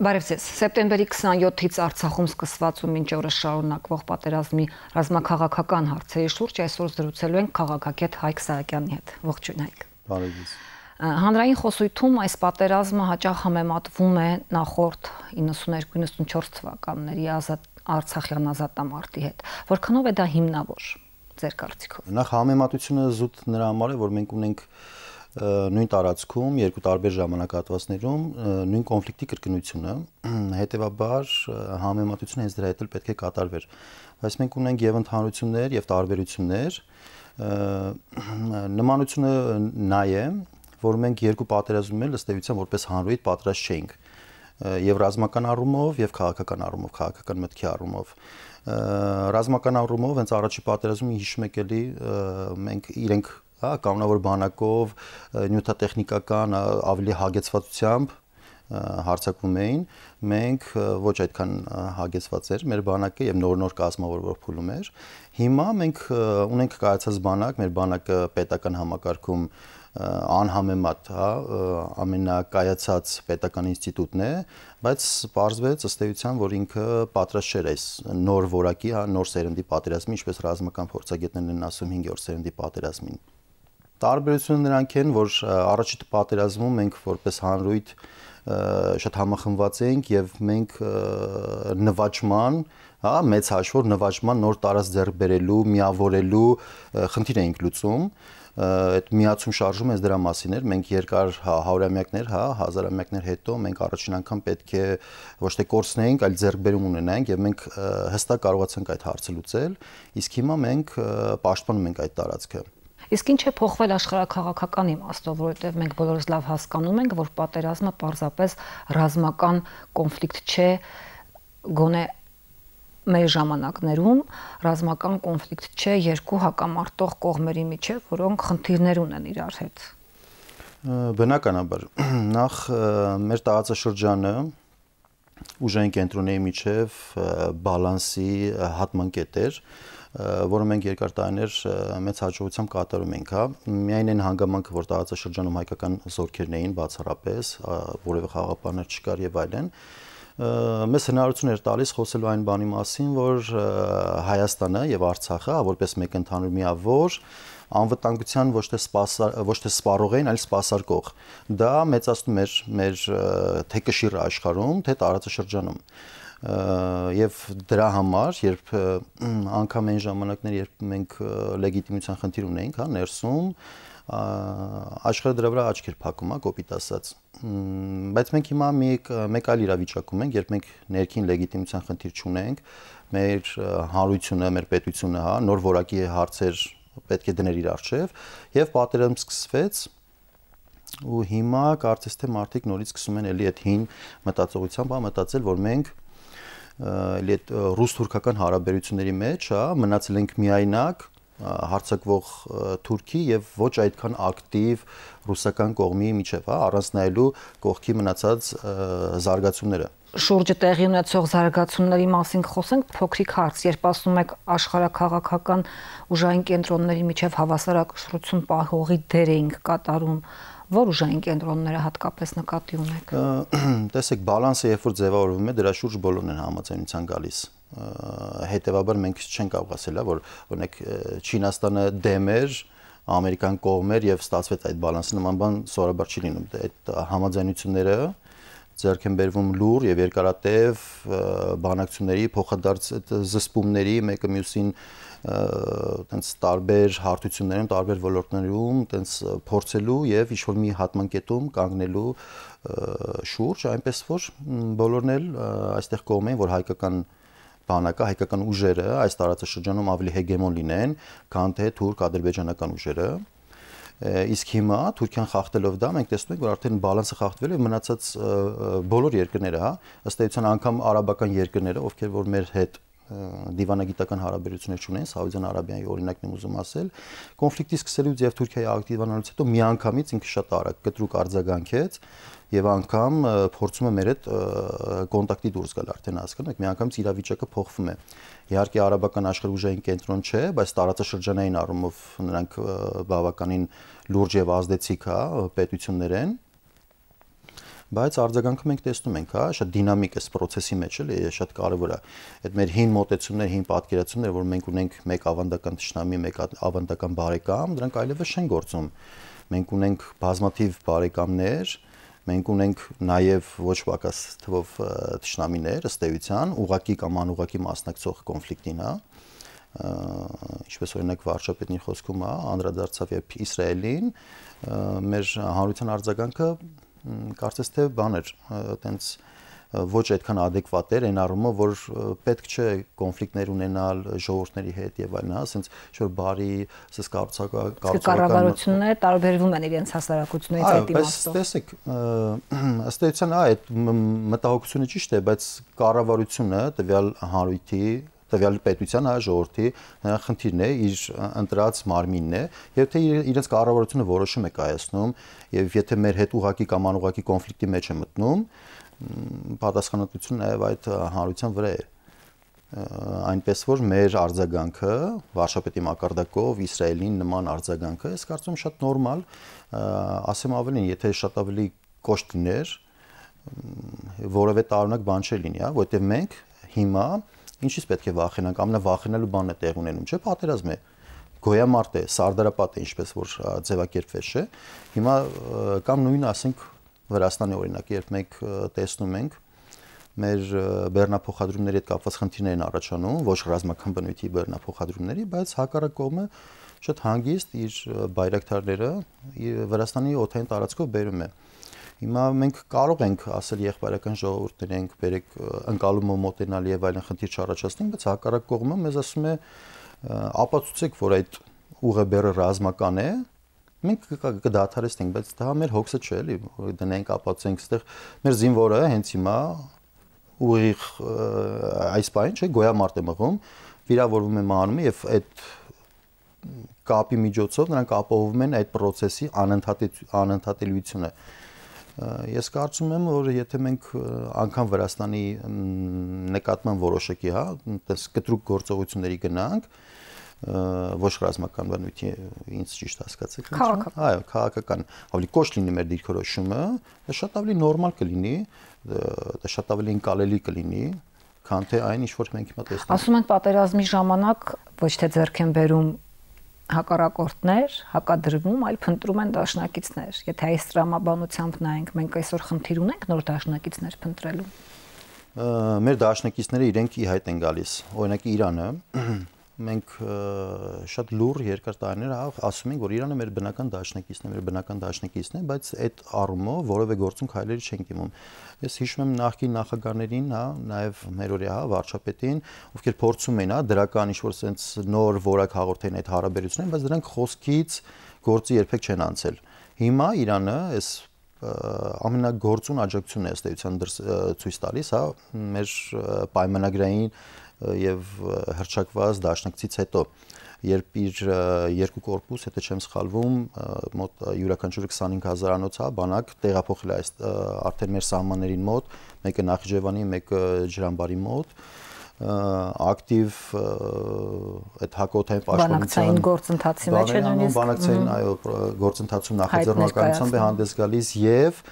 Բարև ձեզ։ Սեպտեմբերի 27-ից Արցախում սկսված ու մինչ օրը շարունակվող պատերազմի ռազմաքաղաքական հարցերի շուրջ այսօր զրուցելու ենք քաղաքագետ Հայկ Սահակյանի հետ։ Ողջույն Հայկ։ Բարև ձեզ։ Հանրային խոսույթում այս պատերազմը հաճախ համեմատվում է նախորդ 92-94 թվականների ազատ Արցախյան ազատամարտի հետ։ Որքանով է դա հիմնավոր ձեր կարծիքով։ Նախ համեմատությունը զուտ նրա համար է, որ մենք ունենք նույն տարածքում երկու տարբեր ժամանակահատվածներում նույն կոնֆլիկտի կրկնությունը, հետևաբար համեմատությունը հենց դրա հետ էլ պետք է կատարվեր։ Բայց մենք ունենք եւ ընդհանրություններ, եւ տարբերություններ։ Նմանությունը նա է, որ մենք երկու պատերազմում էլ ըստ էության որպես հանրույթ պատրաստ չէինք եւ ռազմական առումով եւ քաղաքական առումով, քաղաքական մտքի առումով։ Ռազմական առումով հենց առաջի պատերազմում հիշում եք էլի մենք իրենք հա կանոնավոր բանակով նյութատեխնիկական ավելի հագեցվածությամբ հարցակվում էին մենք ոչ այդքան հագեցված էր մեր բանակը եւ նոր-նոր կազմավորվող փուլում էր հիմա մենք ունենք կայացած բանակ մեր բանակը պետական համակարգում անհամեմատ, հա, ամենակայացած պետական ինստիտուտն է, բայց պարզվեց ըստ էության, որ ինքը պատրաստ չէր այս նոր որակի, հա, նոր սերնդի պատերազմի, ինչպես ռազմական փորձագետներն են ասում 5-րդ սերնդի պատերազմին։ Տարբերությունը նրանք են, որ առաջին պատերազմում մենք որպես հանրույթ շատ համախմբված էինք եւ մենք նվաճման, հա, մեծ հաշվով նվաճման նոր տարած ձեռք բերելու, միավորելու խնդիր էինք լուծում, այդ միացում շարժումը ես դրա մասին էր մենք երկար հա, հարյուրամյակներ հա հազարամյակներ հետո մենք առաջին անգամ պետք է ոչ թե կորցնեինք այլ ձեռքբերում ունենայինք եւ մենք հստակ կարողացանք այդ հարցը լուծել իսկ հիմա մենք պաշտպանում ենք այդ տարածքը Իսկ ինչ է փոխվել աշխարհակաղակական իմաստով, որովհետև մենք բոլորս լավ հասկանում ենք, որ պատերազմը պարզապես ռազմական կոնֆլիկտ չէ, գոնե մեր ժամանակներում ռազմական կոնֆլիկտ չէ երկու հակամարտող կողմերի միջև, որոնք խնդիրներ ունեն իրար հետ։ Բնականաբար, նախ մեր տարածաշրջանը ուժային կենտրոնների միջև բալանսի հատման կետ էր, որը մենք երկար տարիներ մեծ հաջողությամբ կատարում ենք, հա։ Միայն այն հանգամանքը, որ տարածաշրջանում հայկական զորքերն էին բացառապես, որևէ խաղապաններ չկար եւ այլն, այլ մեզ հնարավորություն էր տալիս խոսելու այն բանի մասին, որ Հայաստանը եւ Արցախը որպես մեկ ընդհանուր միավոր անվտանգության ոչ թե սպասար ոչ թե սպառող են, այլ սպասարկող։ Դա մեծացնում էր մեր թե կշիռ աշխարհում, թե տարածաշրջանում եւ դրա համար երբ անգամ այն ժամանակներ երբ մենք լեգիտիմության խնդիր ունեինք, հա, ներսում աշխարհը դրա վրա աչքեր փակում է կոպիտ ասած բայց մենք հիմա մի մեկ այլ իրավիճակում ենք երբ մենք ներքին լեգիտիմության խնդիր չունենք մեր հանրությունը մեր պետությունը հա նոր որակի հարցեր պետք է դներ իր արչև եւ պատերազմ սկսվեց ու հիմա կարծես թե մարդիկ նորից սկսում են էլի այդ հին մտածողությամբ մտածել որ մենք էլի այդ ռուս-թուրքական հարաբերությունների մեջ, հա, մնացել ենք միայնակ, հարցակվող Թուրքի եւ ոչ այդքան ակտիվ ռուսական կողմի միջև, հա, առանց նայելու կողքի մնացած զարգացումները շուրջը տեղի ունեցող զարգացումների մասին խոսենք փոքրիկ հարց երբ ասում եք աշխարհակաղակական ուժային կենտրոնների միջև հավասարակշռություն պահողի դեր էինք կատարում որ ուժային կենտրոնները հատկապես նկատի ունեք տեսեք բալանսը երբ որ ձևավորվում է դրա շուրջ բոլորն են համաձայնության գալիս հետեւաբար մենք չենք կարող ասել, որ օրինակ Չինաստանը դեմ էր ամերիկան կողմեր եւ ստացվեց այդ բալանսը նման բան սովորաբար չի լինում։ դե Այդ համաձայնությունները ձեռք են բերվում լուր եւ երկարատև բանակցությունների փոխադարձ զսպումների մեկը մյուսին տենց տարբեր հարթություններում, տարբեր ոլորտներում տենց փորձելու եւ ինչ որ մի հատմանկետում կանգնելու շուրջ, այնպես որ բոլորն էլ այստեղ կողմեն, որ հայկական և, բանակը հայկական ուժերը այս տարածաշրջանում ավելի հեգեմոն լինեն, քան թե թուրք-ադրբեջանական ուժերը։ Իսկ հիմա Թուրքիան խախտելով դա մենք տեսնում ենք, որ արդեն բալանսը խախտվել է մնացած բոլոր երկրները, հա, ըստ էության անգամ արաբական երկրները, ովքեր որ մեր հետ դիվանագիտական հարաբերություններ ունեն, Սաուդյան Արաբիայի օրինակն եմ ուզում ասել։ Կոնֆլիկտի սկսելուց եւ Թուրքիայի ակտիվանալուց հետո միանգամից ինքը շատ արագ կտրուկ արձագանքեց եւ անգամ փորձում է մեր հետ կոնտակտի դուրս գալ արդեն հասկանաք միանգամից իրավիճակը փոխվում է իհարկե արաբական աշխարհուժային կենտրոն չէ բայց տարածաշրջանային առումով նրանք բավականին լուրջ եւ ազդեցիկ հա պետություններ են բայց արձագանքը մենք տեսնում ենք, հա, շատ դինամիկ է process-ի մեջ, էլի, շատ կարևոր է։ Այդ մեր հին մոտեցումներ, հին պատկերացումներ, որ մենք ունենք մեկ ավանդական ճշնամի, մեկ ավանդական բարեկամ, դրանք այլևս չեն գործում։ Մենք ունենք բազմաթիվ բարեկամներ, մենք ունենք նաև ոչ պակաս թվով ճշնամիներ ըստ էության, ուղակի կամ անուղակի մասնակցող կոնֆլիկտին, հա ինչպես օրինակ վարչապետն իր խոսքում է հա, անդրադարձավ երբ Իսրայելին մեր հանրության արձագանքը կարծես թե բաներ այտենց ոչ այդքան adekvat էր այն առումով որ պետք չէ կոնֆլիկտներ ունենալ ժողովուրդների հետ եւ այլն, հա, ասենց որ բարի, ասես կարծակա կառավարությունները տարբերվում են իրենց հասարակությունից այդ իմաստով։ Այո, բայց տեսեք, ըստ էության, հա, այդ մտահոգությունը ճիշտ է, բայց կառավարությունը տվյալ հանրույթի տվյալ պետության այլ ժողովրդի խնդիրն է, իր ընտրած մարմինն է, եւ թե իրենց կառավարությունը որոշում է կայացնում եւ եթե մեր հետ ուղակի կամ անուղակի կոնֆլիկտի մեջ է մտնում, պատասխանատվությունը նաեւ այդ հանրության վրա է այնպես որ մեր արձագանքը վարշապետի մակարդակով իսրայելին նման արձագանքը ես կարծում շատ նորմալ ասեմ ավելին եթե շատ ավելի կոշտ լիներ որևէ տարօրինակ բան չէ լինի հա որովհետեւ մենք հիմա ինչից պետք է վախենանք, ամենավախենալու բանը տեղ ունենում, չէ՞, պատերազմը գոյամարտ է, սարդարապատ է, ինչպես որ ձևակերպվեց, չէ՞։ Հիմա կամ նույն ասենք Վրաստանի օրինակը, երբ մենք տեսնում ենք մեր բեռնափոխադրումների հետ կապված խնդիրներ են առաջանում, ոչ ռազմական բնույթի բեռնափոխադրումների, բայց հակառակ կողմը շատ հանգիստ իր բայրակտարները Վրաստանի օթային տարածքով բերում է։ Ա, Հիմա մենք կարող ենք ասել եղբայրական ժողովուրդներ ենք բերեք ընկալումը մոտենալ եւ այլն խնդիր չառաջացնենք, բայց հակառակ կողմը մեզ ասում է ապացուցեք, որ այդ ուղը բերը ռազմական է, մենք կդադարեցնենք, բայց դա մեր հոգսը չէ, էլի, դնենք ապացուցենք, այդտեղ մեր զինվորը հենց հիմա ուղիղ այս բանը չէ, գոյամարտ է մղում, վիրավորվում է մահանում եւ այդ կապի միջոցով նրանք ապահովում են այդ process-ի անընդհատելիությունը անընթատ, Ես կարծում եմ, որ եթե մենք անգամ Վրաստանի նկատմամբ որոշակի, հա, այնպես կտրուկ գործողությունների գնանք, ոչ ռազմական բնույթի ինձ ճիշտ հասկացեք ինչ այո քաղաքական ավելի կոչ լինի մեր դիրքորոշումը դա շատ ավելի նորմալ կլինի դա շատ ավելի ընկալելի կլինի քան թե այն ինչ որ մենք հիմա տեսնում ասում ենք պատերազմի ժամանակ ոչ թե ձերքեն բերում հակառակորդներ հակադրվում, այլ փնտրում են դաշնակիցներ։ Եթե այս տրամաբանությամբ նայենք, մենք այսօր խնդիր ունենք նոր դաշնակիցներ փնտրելու։ Մեր դաշնակիցները իրենք ի հայտ են գալիս։ Օրինակ Իրանը մենք շատ լուրջ երկար տարիներ ասում ենք, որ Իրանը մեր բնական դաշնակիցն է, մեր բնական դաշնակիցն է, բայց այդ առումով որևէ գործունք հայլերի չենք իմում։ Ես հիշում եմ նախկին նախագահներին, հա, նաև մեր օրյա, հա, վարչապետին, ովքեր փորձում էին, հա, դրական ինչ-որ sense նոր որակ հաղորդեն այդ հարաբերությունները, բայց դրանք խոսքից գործի երբեք չեն անցել։ Հիմա Իրանը այս ամենագործուն աջակցությունն է ըստ էության ցույց տալիս, հա, մեր պայմանագրային եւ հրճակված դաշնակցից հետո երբ իր երկու կորպուս, եթե չեմ սխալվում, մոտ յուրաքանչյուրը 25000 անոց է, բանակ տեղափոխել է այս արդեն մեր սահմաններին մոտ, մեկը Նախիջևանի, մեկը Ջրամբարի մոտ, մոտ ակտիվ այդ հակոթային պաշտպանության գործընթացի մեջ է նույնիսկ բանակցային այո գործընթացում նախաձեռնականությամբ է հանդես գալիս եւ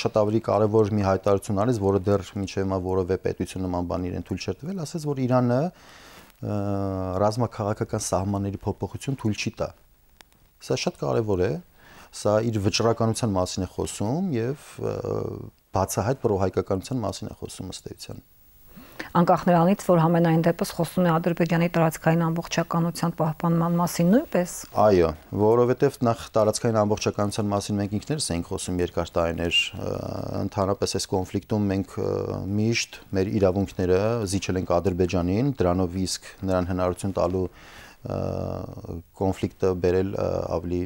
շատ ավելի կարեւոր մի հայտարարություն արեց, որը դեռ մինչեւ մա որևէ պետություն նման բան իրեն թույլ չէր տվել, ասաց որ Իրանը ռազմաքաղաքական սահմանների փոփոխություն թույլ չի տա։ Սա շատ կարեւոր է, սա իր վճռականության մասին է խոսում եւ բացահայտ պրոհայկականության մասին է խոսում ըստ էության անկախ նրանից, որ համենայն դեպս խոսում է Ադրբեջանի տարածքային ամբողջականության պահպանման մասին նույնպես։ Այո, որովհետև նախ տարածքային ամբողջականության մասին մենք ինքներս էինք խոսում երկար տարիներ, ընդհանրապես այս կոնֆլիկտում մենք միշտ մեր իրավունքները զիջել ենք Ադրբեջանին, դրանով իսկ նրան հնարություն տալու կոնֆլիկտը բերել ավելի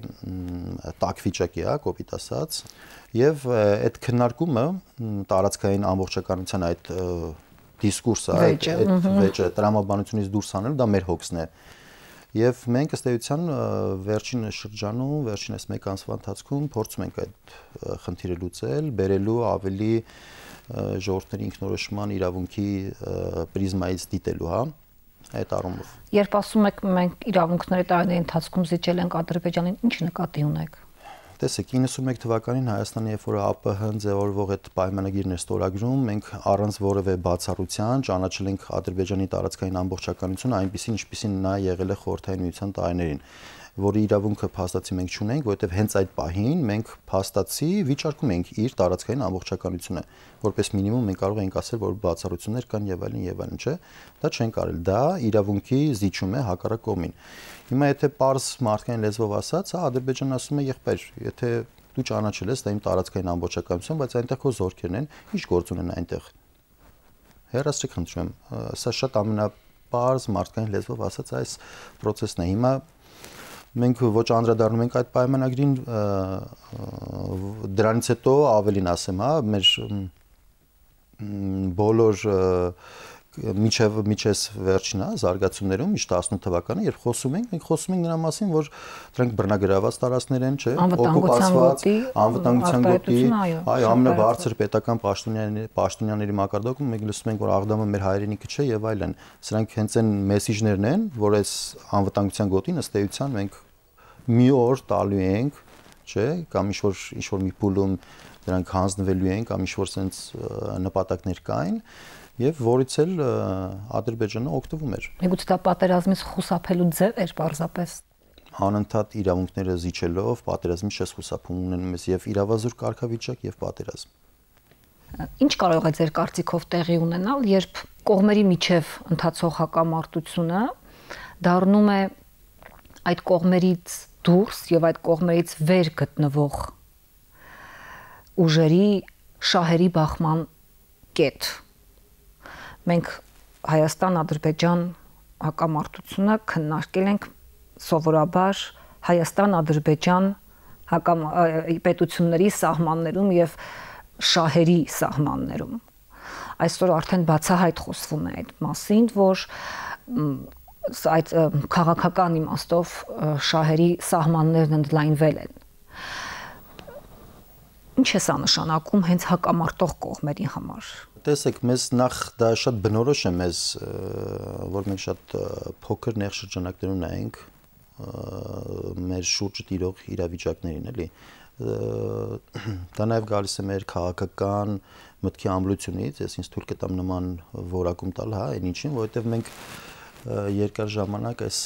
տակ վիճակի է, հա, կոպիտ ասած, եւ այդ քննարկումը տարածքային ամբողջականության այդ դիսկուրսը, այդ վեճը տրամաբանությունից դուրս հանելու դա մեր հոգսն է։ Եվ մենք ըստ էության վերջին շրջանում, վերջին այս մեկ ամսվա ընթացքում փորձում ենք այդ խնդիրը լուծել, բերելու ավելի ժողովրդների ինքնորոշման իրավունքի պրիզմայից դիտելու, հա այդ առումով։ Երբ ասում եք մենք իրավունքների տարիների ընթացքում զիջել ենք Ադրբեջանին, ի՞նչ նկատի ունեք։ Տեսեք 91 թվականին Հայաստանը երբ որ ԱՊՀ ձևավորվող այդ պայմանագիրն էր ստորագրում, մենք առանց որևէ բացառության ճանաչել ենք Ադրբեջանի տարածքային ամբողջականությունը այնպես ինչպեսին նա եղել է խորհրդային միության տարիներին որի իրավունքը փաստացի մենք չունենք, որովհետև հենց այդ պահին մենք փաստացի վիճարկում ենք իր տարածքային ամբողջականությունը, որպես մինիմում մենք կարող ենք ասել, որ բացառություններ կան եւ այլն եւ այլն, չէ՞։ Դա չեն կարել։ Դա իրավունքի զիջում է հակառակ կողմին։ Հիմա եթե པարս մարդկային լեզվով ասած, հա Ադրբեջանն ասում է եղբայր, եթե դու ճանաչել ես դա իմ տարածքային ամբողջականություն, բայց այնտեղ քո զորքերն են, ի՞նչ գործ ունեն այնտեղ։ Հերաստրիկ խնդրում, սա շատ ամենա պարզ մարդկային լեզվով ասած այս process-ն է։ Հիմա մենք ոչ անդրադառնում ենք այդ պայմանագրին դրանից հետո ավելին ասեմ, հա, մեր բոլոր և, միջև միջես վերջնա զարգացումներում միշտ 18 թվականը երբ խոսում ենք մենք խոսում ենք նրա մասին որ դրանք բռնագրաված տարածքներ են չէ օկուպացված անվտանգության գոտի այո ամենաբարձր պետական պաշտոնյաների պաշտոնյաների մակարդակում մենք լսում ենք որ աղդամը մեր հայրենիքը չէ եւ այլն սրանք հենց այն մեսիջներն են որ այս անվտանգության գոտին ըստ էության մենք մի օր տալու ենք չէ կամ ինչ որ ինչ որ մի փուլում դրանք հանձնվելու են կամ ինչ որ sense նպատակներ կային եւ որից էլ Ադրբեջանը օգտվում էր։ Միգուցե դա պատերազմից խուսափելու ձև էր պարզապես անընդհատ իրավունքները զիջելով պատերազմի շես խուսափում ունենում ես եւ իրավազուր կարգավիճակ եւ պատերազմ։ Ինչ կարող է ձեր կարծիքով տեղի ունենալ, երբ կողմերի միջև ընթացող հակամարտությունը դառնում է այդ կողմերից դուրս եւ այդ կողմերից վեր գտնվող ուժերի շահերի բախման կետ մենք Հայաստան-Ադրբեջան հակամարտությունը քննարկել ենք սովորաբար Հայաստան-Ադրբեջան հակամ պետությունների սահմաններում եւ շահերի սահմաններում այսօր արդեն բացահայտ խոսվում է այդ մասին, որ այդ քաղաքական իմաստով շահերի սահմաններն ընդլայնվել են։ Ինչ է սա նշանակում հենց հակամարտող կողմերի համար տեսեք, մեզ նախ դա շատ բնորոշ է մեզ, որ մենք շատ փոքր նեղ շրջանակներում նայենք մեր շուրջը տիրող իրավիճակներին, էլի։ Դա նաև գալիս է մեր քաղաքական մտքի ամլությունից, ես ինձ թույլ կտամ նման որակում տալ, հա, այն ինչին, որովհետև մենք երկար ժամանակ այս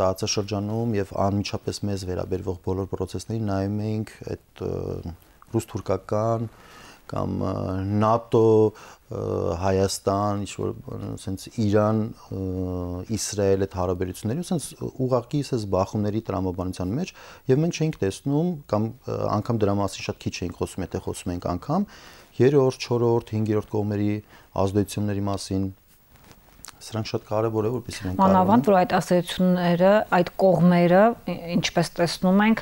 տարածաշրջանում եւ անմիջապես մեզ վերաբերվող բոլոր process-ներին նայում էինք այդ ռուս-թուրքական, կամ ՆԱՏՕ Հայաստան, ինչ որ ասենց Իրան, Իսրայել այդ հարաբերությունների, ասենց ուղղակի ասես բախումների տրամաբանության մեջ եւ մենք չենք տեսնում կամ անգամ դրա մասին շատ քիչ ենք խոսում, եթե խոսում ենք անգամ երրորդ, չորրորդ, 5-րդ կողմերի ազդեցությունների մասին, սրանք շատ կարևոր է որպեսզի մենք մանավանդ որ այդ ասացությունները այդ կողմերը ինչպես տեսնում ենք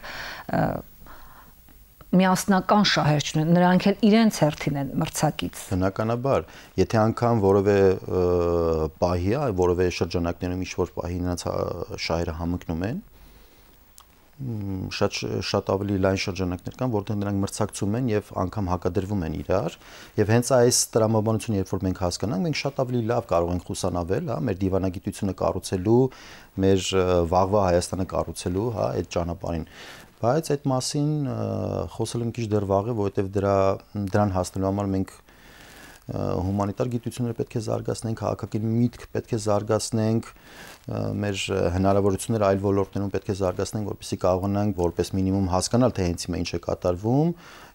միասնական շահերջ ունեն, նրանք էլ իրենց հերթին են մրցակից։ Բնականաբար, եթե անգամ որևէ պահի է, որևէ շրջանակներում ինչ որ պահի նրանց շահերը համընկնում են, շատ շատ ավելի լայն շրջանակներ կան, որտեղ նրանք մրցակցում են եւ անգամ հակադրվում են իրար, եւ հենց այս տրամաբանությունը երբ որ մենք հասկանանք, մենք շատ ավելի լավ կարող ենք խուսանավել, հա, մեր դիվանագիտությունը կառուցելու, մեր վաղվա Հայաստանը կառուցելու, հա, այդ ճանապարհին։ Բայց այդ մասին խոսել եմ քիչ դեռ վաղ է, որովհետև դրա դրան հասնելու համար մենք հումանիտար գիտությունները պետք է զարգացնենք, քաղաքական միտք պետք է զարգացնենք, մեր հնարավորությունները այլ ոլորտներում պետք է զարգացնենք, որպեսզի կարողանանք որպես մինիմում հասկանալ, թե հենց հիմա ինչ է կատարվում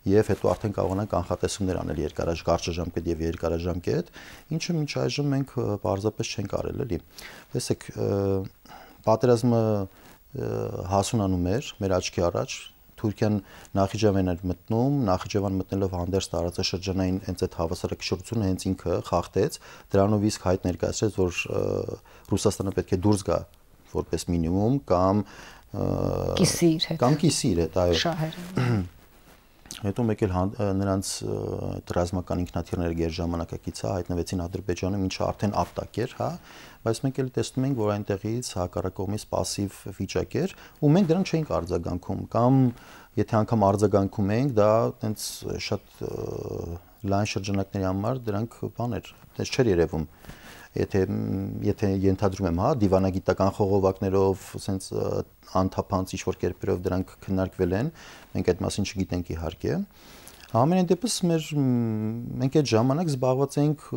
եւ հետո արդեն կարողանանք անխատեսումներ անել երկարաժամկետ ժամկետ եւ երկարաժամկետ, ինչը մինչ այժմ մենք պարզապես չենք արել, էլի։ Տեսեք, պատերազմը հասունանում էր մեր աչքի առաջ Թուրքիան Նախիջևան էր մտնում, Նախիջևան մտնելով հանդերձ տարածաշրջանային հենց այդ հավասարակշռությունը հենց ինքը խախտեց, դրանով իսկ հայտ ներկայացրեց, որ Ռուսաստանը պետք է դուրս գա որպես մինիմում կամ կիսի իր հետ։ Կամ կիսի իր հետ, այո։ Շահերը։ Հետո մեկ էլ նրանց ռազմական ինքնաթիռները ղեր ժամանակակից հա հայտնվեցին Ադրբեջանում, ինչը արդեն ապտակ էր, հա, բայց մենք էլ տեսնում ենք, որ այնտեղից հակառակողմից пассив վիճակ էր, ու մենք դրան չենք արձագանքում կամ եթե անգամ արձագանքում ենք, դա տենց շատ լայն շրջանակների համար դրանք բաներ, տենց չէր երևում։ Ա եթե եթե ենթադրում եմ, հա, դիվանագիտական խողովակներով, ասենց անթափանց ինչ որ կերպերով դրանք քննարկվել են, մենք այդ մասին չգիտենք իհարկե։ Ամեն դեպս մեր մենք այդ ժամանակ զբաղված էինք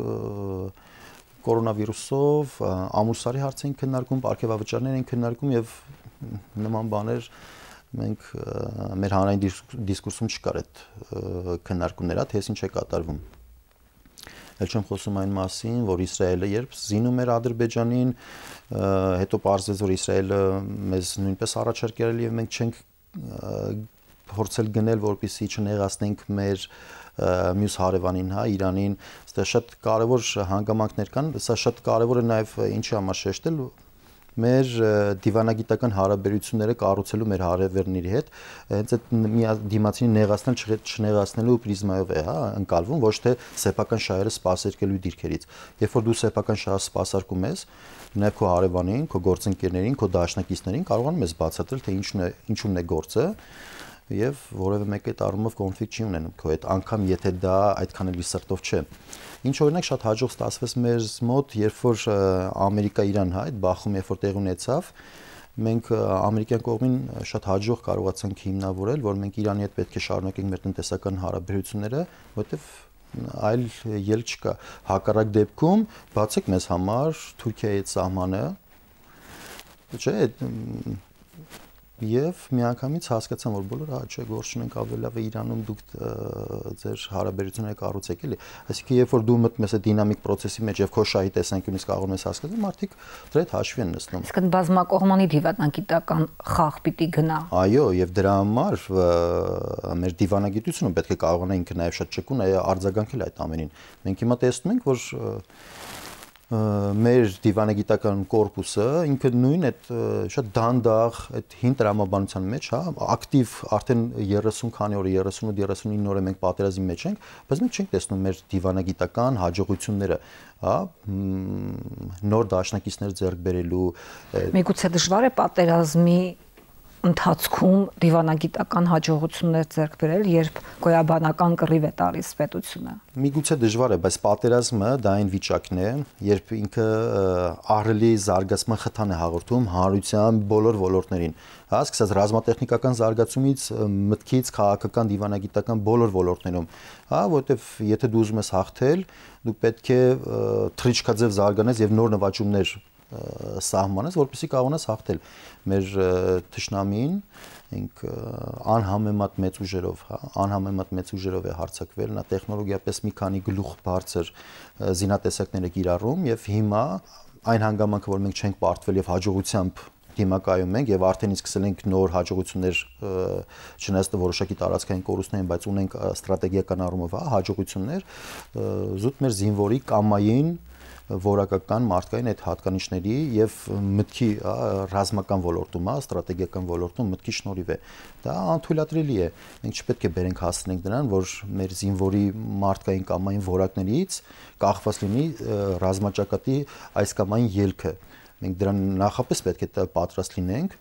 կորոնավիրուսով, ամուսարի հարց են քննարկում, ապարքեվավճարներ են քննարկում եւ նման բաներ մենք մեր հանրային դիսկուրսում չկար այդ քննարկումները, թե ինչ է կատարվում։ Էլ չեմ խոսում այն մասին, որ Իսրայելը երբ զինում էր Ադրբեջանին, հետո պարզվեց, որ Իսրայելը մեզ նույնպես առաջարկել եւ մենք չենք փորձել գնել, որպիսի չնեղացնենք մեր մյուս հարևանին, հա, Իրանին, այստեղ շատ կարևոր հանգամանքներ կան, սա շատ կարևոր է նաև ինչի համար շեշտել, մեր դիվանագիտական հարաբերությունները կառուցելու մեր հարևերների հետ, հենց այդ դիմացին նեղացնել չնեղացնելու պրիզմայով է, հա, անցալվում ոչ թե սեփական շահերը սпасարկելու դիրքերից։ Երբ որ դու սեփական շահը սпасարկում ես, նաև քո հարևանին, քո գործընկերներին, քո դաշնակիցներին կարողանում ես բացատրել, թե ինչն է, ինչումն է գործը եւ որևէ մեկը այդ առումով կոնֆլիկտ չի ունենում քո հետ, անգամ եթե դա այդքան էլ սրտով չէ։ Ինչ օրինակ շատ հաջող ստացվեց մեր մոտ, երբ որ Ամերիկա-Իրան հա այդ բախում երբ որ տեղ ունեցավ, մենք ամերիկյան կողմին շատ հաջող կարողացանք հիմնավորել, որ մենք Իրանի հետ պետք է շարունակենք մեր տնտեսական հարաբերությունները, որովհետև այլ ելք չկա։ Հակառակ դեպքում բացեք մեզ համար Թուրքիայի սահմանը, չէ, եւ միանգամից հասկացան որ բոլորը հա չէ գործն ենք ավելի լավ է Իրանում դուք ձեր հարաբերությունները կառուցեք էլի այսինքն երբ որ դու մտնում ես այդ դինամիկ process-ի մեջ եւ քո շահի տեսանկյունից կարող ես հասկանալ մարդիկ դրա հետ հաշվի են նստում իսկ բազմակողմանի դիվանագիտական խաղ պիտի գնա այո եւ դրա համար մեր դիվանագիտությունը պետք է կարողանա ինքը նաեւ շատ ճկուն արձագանքել այդ ամենին մենք հիմա տեսնում ենք որ մեր դիվանագիտական կորպուսը ինքը նույն այդ շատ դանդաղ այդ հին տրամաբանության մեջ, հա, ակտիվ արդեն 30 քանի օր, 38-39 օր մենք պատերազմի մեջ ենք, բայց մենք չենք տեսնում մեր դիվանագիտական հաջողությունները, հա, նոր դաշնակիցներ ձեռք բերելու։ Միգուցե դժվար է պատերազմի ընթացքում դիվանագիտական հաջողություններ ձեռք բերել, երբ գոյաբանական կռիվ է տալիս պետությունը։ Միգուցե դժվար է, բայց պատերազմը դա այն վիճակն է, երբ ինքը ահրելի զարգացման խթան է հաղորդում հանրության բոլոր ոլորտներին։ Հա, սկսած ռազմատեխնիկական զարգացումից, մտքից, քաղաքական, դիվանագիտական բոլոր ոլորտներում։ Հա, որովհետև եթե դու ուզում ես հաղթել, դու պետք է թրիչքաձև զարգանաս եւ նոր նվաճումներ սահմանես, որպեսզի կարողանաս հաղթել մեր ճշնամին, ինք անհամեմատ մեծ ուժերով, հա, անհամեմատ մեծ ուժերով է հարցակվել, նա տեխնոլոգիապես մի քանի գլուխ բարձր զինատեսակներ է կիրառում եւ հիմա այն հանգամանքը, որ մենք չենք պարտվել եւ հաջողությամբ դիմակայում ենք եւ արդեն իսկ սկսել ենք նոր հաջողություններ չնայած որոշակի տարածքային կորուստներին, բայց ունենք ստրատեգիական առումով հա, հաջողություններ զուտ մեր զինվորի կամային որակական մարդկային այդ հատկանիշների եւ մտքի ռազմական ոլորտում, հա, ստրատեգիական ոլորտում մտքի շնորհիվ է։ Դա անթույլատրելի է։ Մենք չպետք է բերենք հասնենք նրան, որ մեր զինվորի մարդկային կամային որակներից կախված լինի ռազմաճակատի այս կամային ելքը։ Մենք դրան նախապես պետք է պատրաստ լինենք,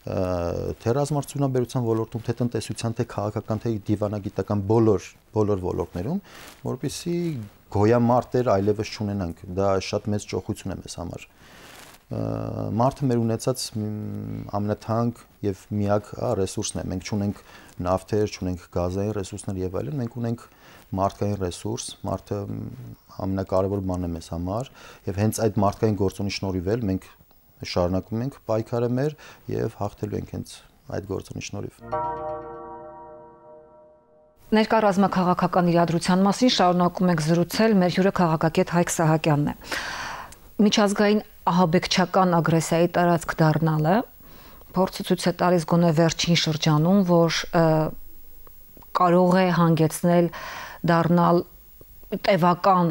թե ռազմարդյունաբերության ոլորտում, թե տնտեսության, թե քաղաքական, թե դիվանագիտական բոլոր բոլոր ոլորտներում, որովհետեւ գոյամարտեր այլևս չունենանք։ Դա շատ մեծ ճոխություն է մեզ համար։ Մարտը մեր ունեցած ամենաթանկ եւ միակ ռեսուրսն է։ Մենք չունենք նավթեր, չունենք գազային ռեսուրսներ եւ այլն, մենք ունենք մարդկային ռեսուրս, մարդը ամենակարևոր բանն է մեզ համար եւ հենց այդ մարդկային գործոնի շնորհիվ էլ մենք շարունակում ենք պայքարը մեր եւ հաղթելու ենք հենց այդ գործոնի շնորհիվ։ Ներկա ռազմաքաղաքական իրադրության մասին շարունակում ենք զրուցել մեր հյուրը քաղաքագետ Հայկ Սահակյանն է։ Միջազգային ահաբեկչական ագրեսիայի տարածք դառնալը փորձը ցույց է տալիս գոնե վերջին շրջանում, որ կարող է հանգեցնել դառնալ տևական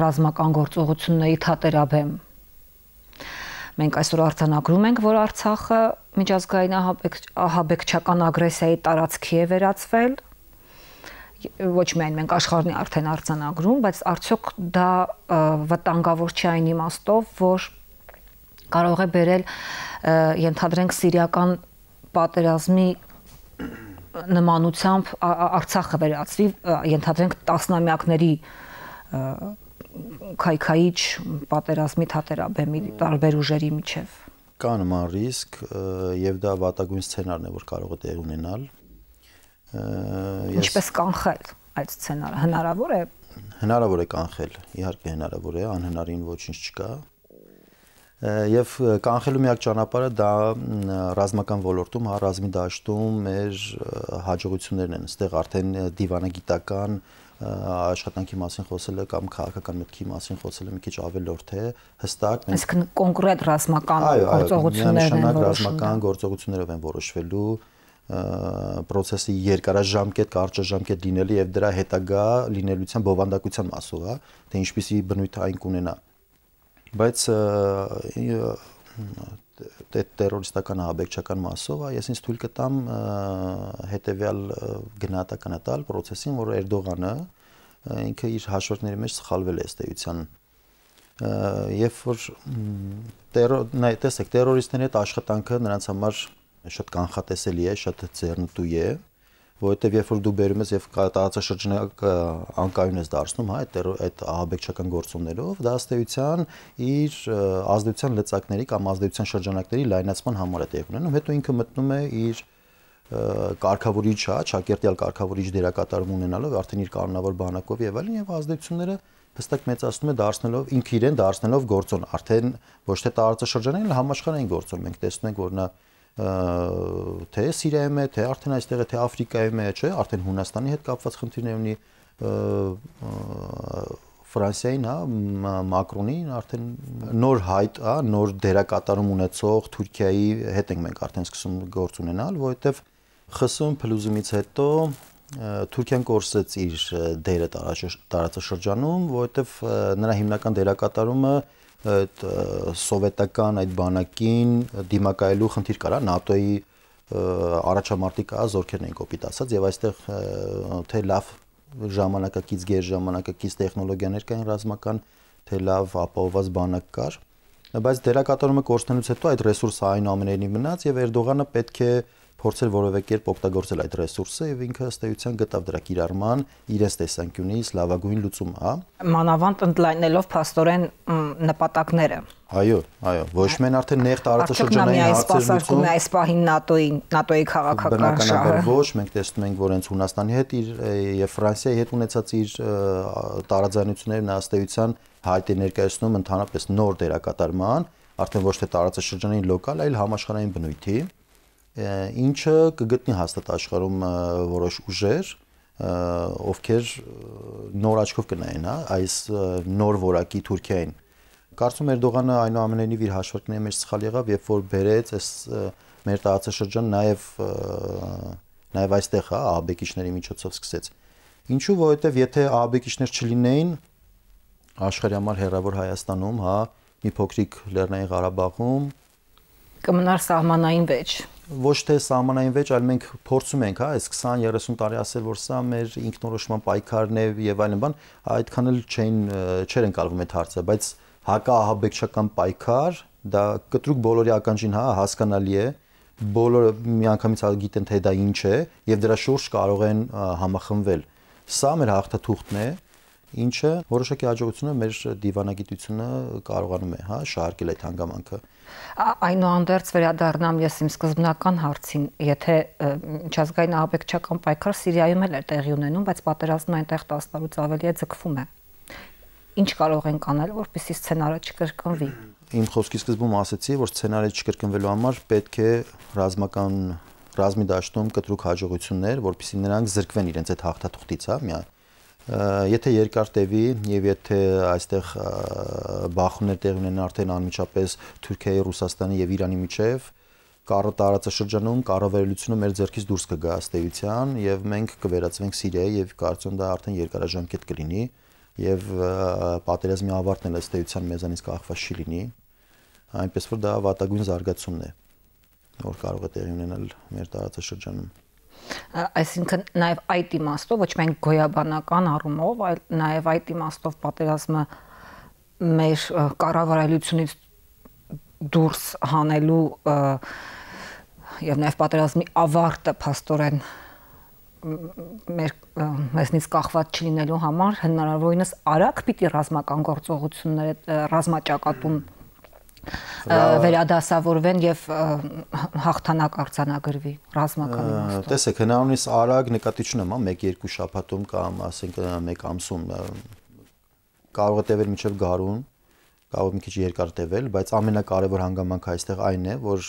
ռազմական գործողությունների թատերաբեմ Մենք այսօր արձանագրում ենք, որ Արցախը միջազգային ահաբեկչական ագրեսիայի տարածքի է վերածվել։ Ոչ միայն մենք աշխարհն արդեն արձանագրում, բայց արդյոք դա վտանգավոր չէ այն իմաստով, որ կարող է բերել ենթադրենք սիրիական պատերազմի նմանությամբ Արցախը վերածվի ենթադրենք տասնամյակների քայքայիչ պատերազմի թատերաբեմի տարբեր ուժերի միջև կա նման ռիսկ եւ դա վատագույն սցենարն է որ կարող է տեղ ունենալ ինչպես կանխել այդ սցենարը հնարավոր է հնարավոր է կանխել իհարկե հնարավոր է անհնարին ոչինչ չկա եւ կանխելու միակ ճանապարհը դա ռազմական ոլորտում, հա ռազմի դաշտում մեր հաջողություններն են։ Այստեղ արդեն դիվանագիտական աշխատանքի մասին խոսելը կամ քաղաքական մտքի մասին խոսելը մի քիչ ավելորդ է հստակ մենք իսկ կոնկրետ ռազմական գործողություններն են ռազմական հա։ գործողություններով են որոշվելու process-ի երկարաժամկետ, կարճաժամկետ լինելի եւ դրա հետագա լինելության բովանդակության մասով, հա, թե ինչպիսի բնույթ այն կունենա բայց այդ terroristական ահաբեկչական մասով ես ինձ թույլ կտամ հետեւյալ գնահատականը տալ process-ին, որ Էրդողանը ինքը իր հաշվարկների մեջ սխալվել է ստեյության երբ որ տերոր նայ տեսեք terroristների հետ աշխատանքը նրանց համար շատ կանխատեսելի է, շատ ձեռնտու է, որովհետև երբ որ դու բերում ես եւ տարածաշրջանակ անկայուն ես դարձնում, հա, այդ այդ ահաբեկչական գործոններով, դա աստեյության իր ազդեցության լծակների կամ ազդեցության շրջանակների լայնացման համար է տեղ ունենում, հետո ինքը մտնում է իր կարգավորիչ, հա, ճակերտյալ կարգավորիչ դերակատարում ունենալով արդեն իր կանոնավոր բանակով եւ այլն եւ ազդեցությունները հստակ մեծացնում է դարձնելով ինքը իրեն դարձնելով գործոն, արդեն ոչ թե տարածաշրջանային, այլ համաշխարհային գործոն։ Մենք տեսնում ենք, որ նա թե Սիրիայում է, թե արդեն այստեղ է, թե Աֆրիկայում է, չէ, արդեն Հունաստանի հետ կապված խնդիրներ ունի Ֆրանսիային, հա, Մակրոնին արդեն նոր հայտ, հա, նոր դերակատարում ունեցող Թուրքիայի հետ ենք մենք արդեն սկսում գործ ունենալ, որովհետև ԽՍՀՄ փլուզումից հետո Թուրքիան կորսեց իր դերը տարածաշրջանում, որովհետև նրա հիմնական դերակատարումը այդ սովետական այդ բանակին դիմակայելու խնդիր կարա ՆԱՏՕ-ի առաջամարտի կա զորքերն էին կոպիտ ասած եւ այստեղ թե լավ ժամանակակից գեր ժամանակակից տեխնոլոգիաներ կային ռազմական թե լավ ապահովված բանակ կար բայց դերակատարումը կորցնելուց հետո այդ ռեսուրսը այնուամենայնիվ մնաց եւ Էրդողանը պետք է այդ փորձել որևէ կերպ օգտագործել այդ ռեսուրսը եւ ինքը ըստ էության գտավ դրա կիրառման իրենց տեսանկյունից լավագույն լուծում, հա։ Մանավանդ ընդլայնելով փաստորեն նպատակները։ Այո, այո, ոչ միայն արդեն նեղ տարածաշրջանային հարցերում այս պահին ՆԱՏՕ-ի ՆԱՏՕ-ի քաղաքական շահը։ Բնականաբար ոչ, մենք տեսնում ենք, որ հենց Հունաստանի հետ իր եւ Ֆրանսիայի հետ ունեցած իր տարաձայնություններն աստեյության հայտ է ներկայացնում ընդհանրապես նոր դերակատարման, արդեն ոչ թե տարածաշրջանային լոկալ, այլ համաշխարհային բնույթի ինչը կգտնի հաստատ աշխարհում որոշ ուժեր, ովքեր նոր աչքով կնայեն, հա, այս նոր որակի Թուրքիային։ Կարծում եմ Էրդողանը այնուամենայնիվ իր հաշվարկների մեջ սխալ եղավ, երբ որ բերեց այս մեր տարածաշրջան նաև նաև այստեղ, հա, ԱԱԲ-իկիչների միջոցով սկսեց։ Ինչու, որովհետև եթե ԱԱԲ-իկիչներ չլինեին աշխարհի համար հերավոր Հայաստանում, հա, մի փոքրիկ Լեռնային Ղարաբաղում կմնար սահմանային վեճ ոչ թե սահմանային վեճ, այլ մենք փորձում ենք, հա, այս 20-30 տարի ասել, որ սա մեր ինքնորոշման պայքարն է եւ այլն բան, այդքան էլ չէին չեր ընկալվում այդ հարցը, բայց հակաահաբեկչական պայքար դա կտրուկ բոլորի ականջին, հա, հասկանալի է, բոլորը միանգամից գիտեն թե դա ինչ է եւ դրա շուրջ կարող են համախմբվել։ Սա մեր հաղթաթուղթն է, ինչը որոշակի հաջողությունը մեր դիվանագիտությունը կարողանում է, հա, շահարկել այդ հանգամանքը։ Այնուհանդերձ վերադառնամ ես իմ սկզբնական հարցին, եթե միջազգային ահաբեկչական պայքար Սիրիայում էլ է տեղի ունենում, բայց պատերազմն այնտեղ 10 տարուց ավելի է ձգվում է ինչ կարող ենք անել, որպեսզի սցենարը չկրկնվի։ Իմ խոսքի սկզբում ասացի, որ սցենարը չկրկնվելու համար պետք է ռազմական ռազմի դաշտում կտրուկ հաջողություններ, որպեսզի նրանք զրկվեն իրենց այդ հաղթաթուղթից, հա, միա Եթե երկար տևի եւ եթե այստեղ բախումներ տեղ ունեն արդեն անմիջապես Թուրքիայի, Ռուսաստանի եւ Իրանի միջև, կառը տարածաշրջանում կառավարելությունը մեր ձեռքից դուրս կգա աստեյության եւ մենք կվերածվենք Սիրիայի եւ կարծում դա արդեն երկարաժամկետ կլինի եւ պատերազմի ավարտն էլ աստեյության մեզանից կախված չի լինի։ Այնպես որ դա վատագույն զարգացումն է, որ կարող է տեղի ունենալ մեր տարածաշրջանում այսինքն նաև այդ իմաստով ոչ միայն գոյաբանական առումով, այլ նաև այդ իմաստով պատերազմը մեր կառավարելությունից դուրս հանելու եւ նաեւ պատերազմի ավարտը փաստորեն մեր մեզնից կախված չլինելու համար հնարավորինս արագ պիտի ռազմական գործողությունները ռազմաճակատում վերադասավորվեն եւ հաղթանակ արձանագրվի ռազմական իմաստով։ Տեսեք, հնարավորինս արագ նկատի չունեմ, հա 1-2 շաբաթում կամ ասենք 1 ամսում կարող է տևել մինչև գարուն, կարող մի քիչ երկար տևել, բայց ամենակարևոր հանգամանքը այստեղ այն է, որ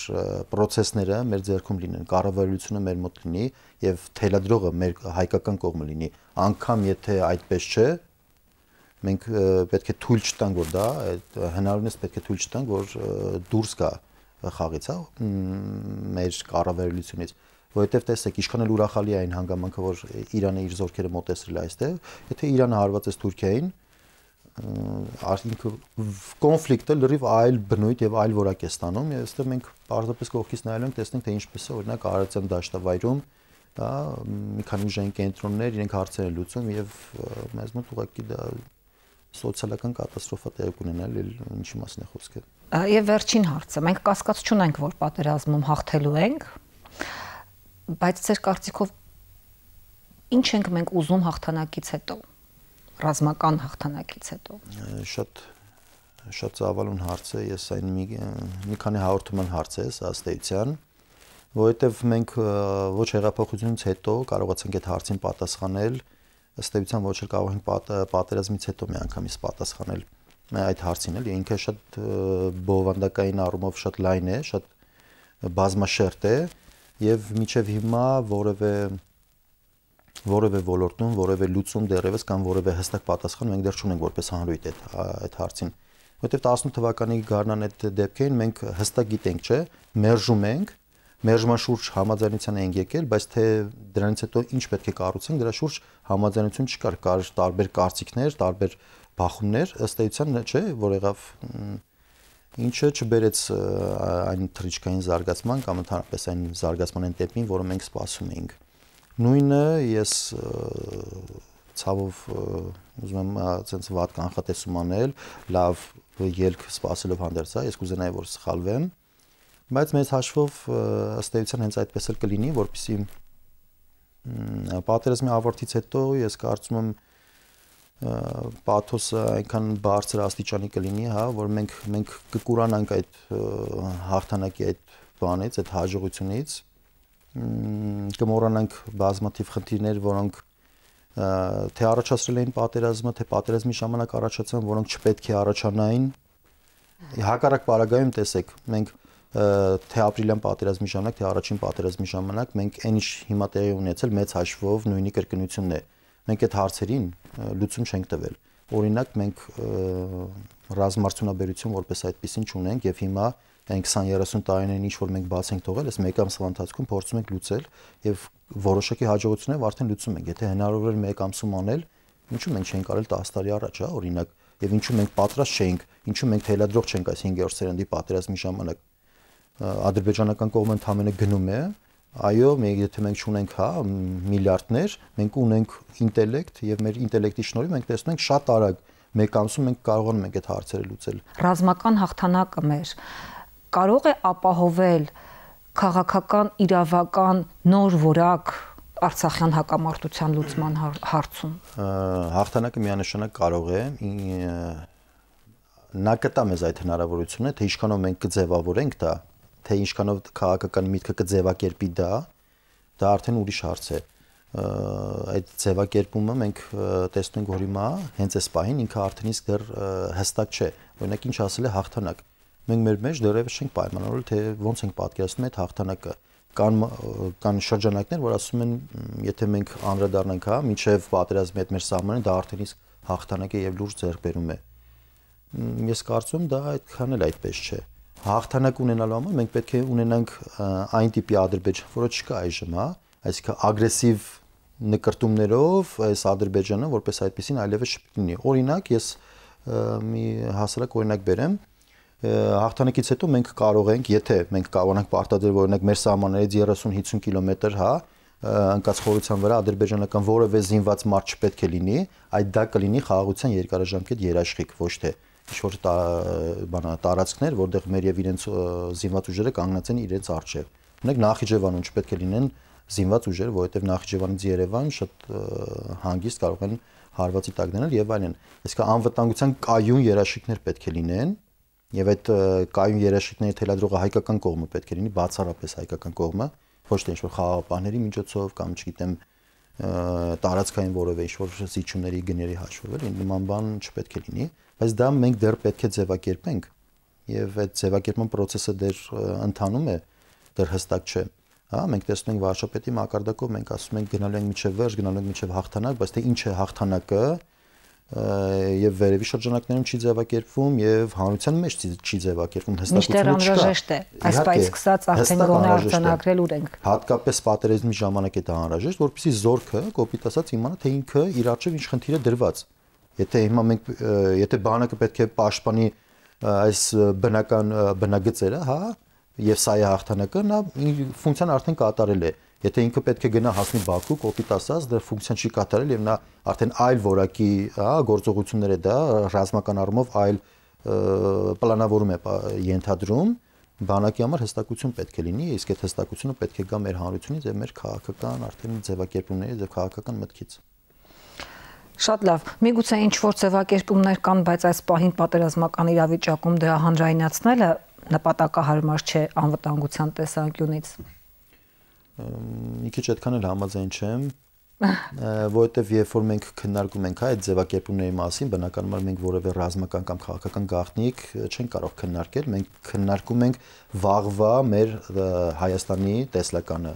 process-ները մեր ձեռքում լինեն, կառավարությունը մեր մոտ լինի եւ թելադրողը մեր հայկական կողմը լինի։ Անկամ եթե այդպես չէ, մենք պետք է թույլ չտանք որ դա այդ հնարավորինս պետք է թույլ չտանք որ դուրս գա խաղից, հա, մեր կառավարելությունից, որովհետև տեսեք, ինչքան էլ ուրախալի է այն հանգամանքը, որ Իրանը իր զորքերը մոտեցրել է այստեղ, եթե Իրանը հարվածեց Թուրքիային, ինքը կոնֆլիկտը լրիվ այլ բնույթ եւ այլ որակ է ստանում եւ այստեղ մենք պարզապես կողքից նայելով տեսնենք թե ինչպես է օրինակ Արարատյան դաշտավայրում դա հա, մի քանի ուժային կենտրոններ իրենք հարցերը լուծում եւ մեզ մոտ ուղղակի դա սոցիալական կատաստրոֆա տեղի կունենալ, ինչի մասին է խոսքը։ Եվ վերջին հարցը, մենք կասկած չունենք, որ պատերազմում հաղթելու ենք, բայց ծեր կարծիքով ինչ ենք մենք ուզում հաղթանակից հետո, ռազմական հաղթանակից հետո։ Շատ շատ ծավալուն հարց է, ես այն մի, մի քանի հաղորդման հարց է, սա աստեյցյան, որովհետև մենք ոչ հեղափոխությունից հետո կարողացանք այդ հարցին պատասխանել, ըստ էության ոչ էլ կարող ենք պատ, պատերազմից հետո միանգամից պատասխանել այդ հարցին էլի ինքը շատ բովանդակային առումով շատ լայն է, շատ բազմաշերտ է եւ միջև հիմա որևէ որևէ ոլորտում, որևէ լուծում դեռևս կամ որևէ հստակ պատասխան մենք դեռ չունենք որպես հանրույթ այդ այդ հարցին։ Որտեւ 18 թվականի գարնան այդ դեպքերին մենք հստակ գիտենք, չէ՞, մերժում ենք, մերժման շուրջ համաձայնության էին եկել, բայց թե դրանից հետո ինչ պետք է կառուցենք, դրա շուրջ համաձայնություն չկար, կար տարբեր կարծիքներ, տարբեր բախումներ, ըստ էության չէ, որ եղավ ինչը չբերեց այն թրիչկային զարգացման կամ ընդհանրապես այն զարգացման այն տեպին, որը մենք սպասում էինք։ Նույնը ես ցավով ուզում եմ ցենց վատ կանխատեսում անել, լավ ելք սпасելով հանդերձա, ես կուզենայի որ սխալվեմ, բայց մեզ հաշվով ըստ էության հենց այդպես էլ կլինի, որpիսի պատերազմի ավարտից հետո ես կարծում եմ պաթոսը այնքան բարձր աստիճանի կլինի, հա, որ մենք մենք կկուրանանք այդ հաղթանակի այդ բանից, այդ հաջողությունից կմոռանանք բազմաթիվ խնդիրներ, որոնք թե առաջացրել էին պատերազմը, թե պատերազմի ժամանակ առաջացան, որոնք չպետք է առաջանային։ Հակառակ պարագայում տեսեք, մենք թե ապրիլյան պատերազմի ժամանակ, թե առաջին պատերազմի ժամանակ մենք այն ինչ հիմա տեղի ունեցել մեծ հաշվով նույնի կրկնությունն է։ Մենք այդ հարցերին լուծում չենք տվել։ Օրինակ մենք ռազմարտունաբերություն որպես այդպեսին չունենք եւ հիմա այն 20-30 տարիներին ինչ որ մենք բաց ենք թողել, այս մեկ ամսվա ընթացքում փորձում ենք լուծել եւ որոշակի հաջողություններով արդեն լուծում ենք։ Եթե հնարավոր էր մեկ ամսում անել, ինչու մենք չենք արել 10 տարի առաջ, հա, օրինակ, եւ ինչու մենք պատրաստ չենք, ինչու մենք թելադրող չենք այս 5-րդ սերնդի պատերազմի ժամանակ ադրբեջանական կողմը ընդամենը գնում է, այո, մենք եթե մենք ունենք, հա, միլիարդներ, մենք ունենք ինտելեկտ եւ մեր ինտելեկտի շնորհիվ մենք տեսնում ենք շատ արագ մեկ ամսում մենք կարողանում ենք այդ հարցերը լուծել։ Ռազմական հաղթանակը մեր կարող է ապահովել քաղաքական իրավական նոր որակ Արցախյան հակամարտության լուծման հա, հարցում։ Հաղթանակը միանշանակ կարող է նա կտա մեզ այդ հնարավորությունը, թե ինչքանով մենք կձևավորենք դա թե ինչքանով քաղաքական միտքը կձևակերպի դա, դա արդեն ուրիշ հարց է։ Այդ ձևակերպումը մենք տեսնում ենք, որ հիմա հենց այս պահին ինքը արդեն իսկ դեռ հստակ չէ։ Օրինակ ինչ ասել է հաղթանակ։ Մենք մեր մեջ դեռևս չենք պայմանավորել, թե ոնց ենք պատկերացնում այդ հաղթանակը կան կան շրջանակներ, որ ասում են, եթե մենք անդրադառնանք, հա, միջև պատերազմի հետ մեր սահմանը դա արդեն իսկ հաղթանակ է եւ լուրջ ձեռբերում է։ Ես կարծում դա այդքան էլ այդպես չէ։ այդ հաղթանակ ունենալու համար մենք պետք է ունենանք այն տիպի Ադրբեջան, որը չկա այժմ, հա, այսինքն ագրեսիվ նկարտումներով այս Ադրբեջանը որպես այդպեսին այլևս չպիտի։ Օրինակ, ես մի հասարակ օրինակ բերեմ, հաղթանակից հետո մենք կարող ենք, եթե մենք կարողանանք պարտադրել օրինակ մեր սահմաններից 30-50 կիլոմետր, հա, անկած խորության վրա ադրբեջանական որևէ զինված մարդ չպետք է լինի, այդ դա կլինի խաղաղության երկարաժամկետ երաշխիք, ոչ թե դե ինչ-որ բանա տարածքներ, որտեղ մեր եւ իրենց զինված ուժերը կանգնած են իրենց արժեվ։ Ունենք Նախիջևանում չպետք է լինեն զինված ուժերը, որովհետեւ Նախիջևանից Երևան շատ հանգիստ կարող են հարվածի տակ դնել եւ այլն։ Իսկ անվտանգության կայուն երաշխիքներ պետք է լինեն եւ այդ կայուն երաշխիքների թելադրողը հայկական կողմը պետք է լինի, բացառապես հայկական կողմը, ոչ թե ինչ-որ խաղապահների միջոցով կամ չգիտեմ տարածքային որևէ ինչ-որ զիջումների գների հաշվով, նման բան չպետք է լինի բայց դա մենք դեռ պետք է ձևակերպենք եւ այդ ձևակերպման process-ը դեռ ընթանում է, դեռ հստակ չէ։ Հա, մենք տեսնում ենք վարչապետի մակարդակով մենք ասում ենք գնալու ենք միջև վերջ, գնալու ենք միջև հաղթանակ, բայց թե ինչ է հաղթանակը եւ վերևի շրջանակներում չի ձևակերպվում եւ հանրության մեջ չի ձևակերպվում հստակությունը չկա։ Միշտ անհրաժեշտ է։ Այսպես սկսած արդեն գոնե արտանագրել ուր ենք։ Հատկապես պատերազմի ժամանակ է դա անհրաժեշտ, որովհետեւ զորքը կոպիտ ասած իմանա թե ինքը իր արջև ինչ խնդիր է դրված։ Եթե հիմա մենք եթե բանակը պետք է պաշտպանի այս բնական բնագծերը, հա, եւ սա է հաղթանակը, նա ֆունկցիան արդեն կատարել է։ Եթե ինքը պետք է գնա հասնի Բաքու, կոպիտ ասած, դեռ ֆունկցիան չի կատարել եւ նա արդեն այլ որակի, հա, գործողություններ է դա, ռազմական առումով այլ պլանավորում է ենթադրում, բանակի համար հստակություն պետք է լինի, իսկ այդ հստակությունը պետք է գա մեր հանրությունից եւ մեր քաղաքական արդեն ձևակերպումներից եւ քաղաքական մտքից։ Շատ լավ։ Միգուցե ինչ որ ձևակերպումներ կան, բայց այս պահին պատերազմական իրավիճակում դրա հանրայնացնելը նպատակահարմար չէ անվտանգության տեսանկյունից։ Մի քիչ այդքան էլ համաձայն չեմ, որովհետև երբ որ մենք քննարկում ենք այդ ձևակերպումների մասին, բնականաբար մենք որևէ ռազմական կամ քաղաքական գաղտնիք չենք կարող քննարկել, մենք քննարկում ենք վաղվա մեր Հայաստանի տեսլականը,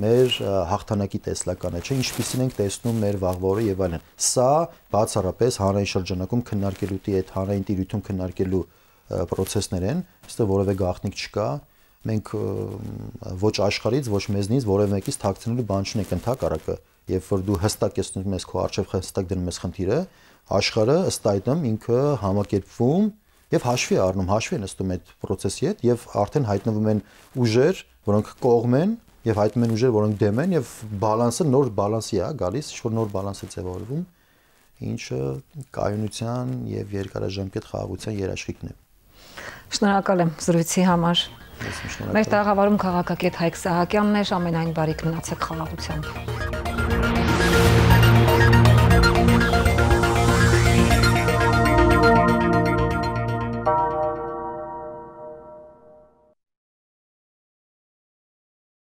մեր հաղթանակի տեսլականը, չէ, ինչպեսին ենք տեսնում մեր վաղվորը եւ այլն։ Սա բացառապես հանրային շրջանակում քննարկելու դիետ հանրային տիրույթում քննարկելու process-ներ են, ըստը որևէ գաղտնիք չկա, մենք ոչ աշխարից, ոչ մեզնից որևէ մեկից թաքցնելու բան չունենք ընդհակառակը, երբ որ դու հստակ ես դնում ես քո արժեվ հստակ դնում ես խնդիրը, աշխարը ըստ այդմ ինքը համակերպվում եւ հաշվի առնում, հաշվի նստում այդ process-ի հետ եւ արդեն հայտնվում են ուժեր, որոնք կողմ են եւ հայտնում են ուժեր, որոնք դեմ են եւ բալանսը նոր բալանսի է հա, գալիս, ինչ-որ նոր բալանս է ձևավորվում, ինչը կայունության եւ երկարաժամկետ խաղաղության երաշխիքն է։ Շնորհակալ եմ զրույցի համար։ Մեր տաղավարում քաղաքագետ Հայկ Սահակյանն էր, ամենայն բարիք մնացեք խաղաղությամբ։